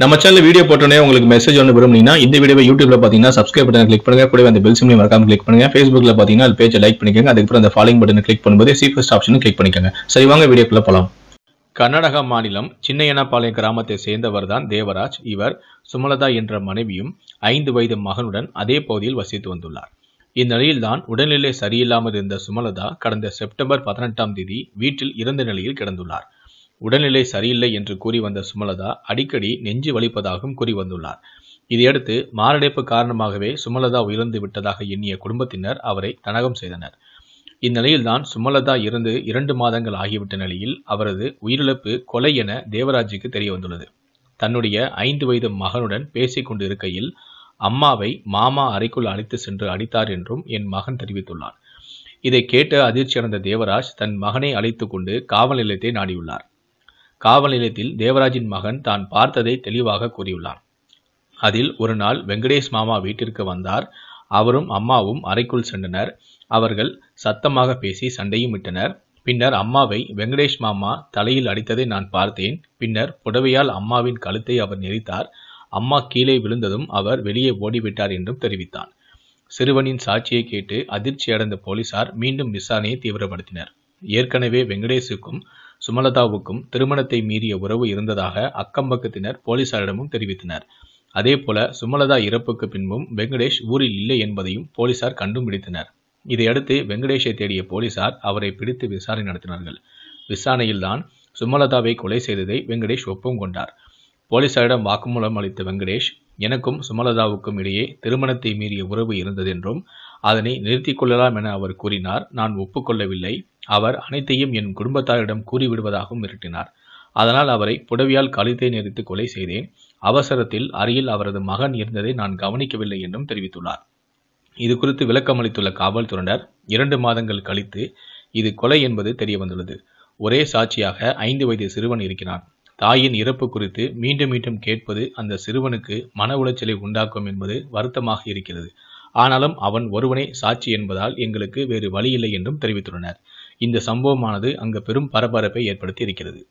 நம்ம channel video போட்டோன்னே உங்களுக்கு மெசேஜ் ஒன்று விரும்புனீங்கன்னா இந்த வீடியோ யூடியூப்ல பார்த்தீங்கன்னா சப்ஸ்கிரைப் பண்ண கிளிக் பண்ணுங்க கூட அந்த பெல் சிம்லையும் மறக்காம கிளிக் பண்ணுங்க ஃபேஸ்புக்ல பார்த்தீங்கன்னா அது பேஜை லைக் பண்ணிக்கோங்க அதுக்கப்புறம் அந்த ஃபாலோயிங் பட்டன் கிளிக் பண்ணும்போது சீஃபஸ்ட் ஆப்ஷன் கிளிக் பண்ணிக்கோங்க சரி வாங்க வீடியோக்குள்ள போலாம் கர்நாடக மாநிலம் சின்னையனபாளையம் கிராமத்தை சேர்ந்தவர் தான் தேவராஜ் இவர் சுமலதா என்ற மனைவியும் ஐந்து வயது மகனுடன் அதே பகுதியில் வசித்து வந்துள்ளார் இந்நிலையில்தான் உடல்நிலை சரியில்லாமல் இருந்த சுமலதா கடந்த செப்டம்பர் பதினெட்டாம் தேதி வீட்டில் இறந்த நிலையில் கிடந்துள்ளார் உடல்நிலை சரியில்லை என்று கூறி வந்த சுமலதா அடிக்கடி நெஞ்சு வலிப்பதாகவும் கூறி வந்துள்ளார் இதையடுத்து மாரடைப்பு காரணமாகவே சுமலதா உயர்ந்து விட்டதாக எண்ணிய குடும்பத்தினர் அவரை தனகம் செய்தனர் இந்நிலையில்தான் சுமலதா இருந்து இரண்டு மாதங்கள் ஆகிவிட்ட நிலையில் அவரது உயிரிழப்பு கொலை என தேவராஜுக்கு தெரிய வந்துள்ளது தன்னுடைய ஐந்து வயது மகனுடன் பேசிக்கொண்டு இருக்கையில் அம்மாவை மாமா அறைக்குள் அழைத்து சென்று அடித்தார் என்றும் என் மகன் தெரிவித்துள்ளார் இதை கேட்டு அடைந்த தேவராஜ் தன் மகனை அழைத்து கொண்டு காவல் நிலையத்தை நாடியுள்ளார் காவல் நிலையத்தில் தேவராஜின் மகன் தான் பார்த்ததை தெளிவாக கூறியுள்ளார் அதில் ஒரு நாள் வெங்கடேஷ் மாமா வீட்டிற்கு வந்தார் அவரும் அம்மாவும் அறைக்குள் சென்றனர் அவர்கள் சத்தமாக பேசி சண்டையும் விட்டனர் பின்னர் அம்மாவை வெங்கடேஷ் மாமா தலையில் அடித்ததை நான் பார்த்தேன் பின்னர் புடவையால் அம்மாவின் கழுத்தை அவர் நெறித்தார் அம்மா கீழே விழுந்ததும் அவர் வெளியே ஓடிவிட்டார் என்றும் தெரிவித்தான் சிறுவனின் சாட்சியை கேட்டு அதிர்ச்சியடைந்த போலீசார் மீண்டும் விசாரணையை தீவிரப்படுத்தினர் ஏற்கனவே வெங்கடேஷுக்கும் சுமலதாவுக்கும் திருமணத்தை மீறிய உறவு இருந்ததாக அக்கம்பக்கத்தினர் போலீசாரிடமும் தெரிவித்தனர் அதேபோல சுமலதா இறப்புக்கு பின்பும் வெங்கடேஷ் ஊரில் இல்லை என்பதையும் போலீசார் கண்டுபிடித்தனர் இதையடுத்து வெங்கடேஷை தேடிய போலீசார் அவரை பிடித்து விசாரணை நடத்தினார்கள் விசாரணையில்தான் சுமலதாவை கொலை செய்ததை வெங்கடேஷ் ஒப்பம் கொண்டார் போலீசாரிடம் வாக்குமூலம் அளித்த வெங்கடேஷ் எனக்கும் சுமலதாவுக்கும் இடையே திருமணத்தை மீறிய உறவு இருந்ததென்றும் அதனை நிறுத்திக் கொள்ளலாம் என அவர் கூறினார் நான் ஒப்புக்கொள்ளவில்லை அவர் அனைத்தையும் என் குடும்பத்தாரிடம் கூறிவிடுவதாகவும் மிரட்டினார் அதனால் அவரை புடவியால் கழுத்தை நெறித்து கொலை செய்தேன் அவசரத்தில் அருகில் அவரது மகன் இருந்ததை நான் கவனிக்கவில்லை என்றும் தெரிவித்துள்ளார் இது குறித்து விளக்கமளித்துள்ள காவல்துறையினர் இரண்டு மாதங்கள் கழித்து இது கொலை என்பது தெரியவந்துள்ளது ஒரே சாட்சியாக ஐந்து வயது சிறுவன் இருக்கிறான் தாயின் இறப்பு குறித்து மீண்டும் மீண்டும் கேட்பது அந்த சிறுவனுக்கு மன உளைச்சலை உண்டாக்கும் என்பது வருத்தமாக இருக்கிறது ஆனாலும் அவன் ஒருவனே சாட்சி என்பதால் எங்களுக்கு வேறு வழியில்லை என்றும் தெரிவித்துள்ளனர் இந்த சம்பவமானது அங்கு பெரும் பரபரப்பை ஏற்படுத்தி இருக்கிறது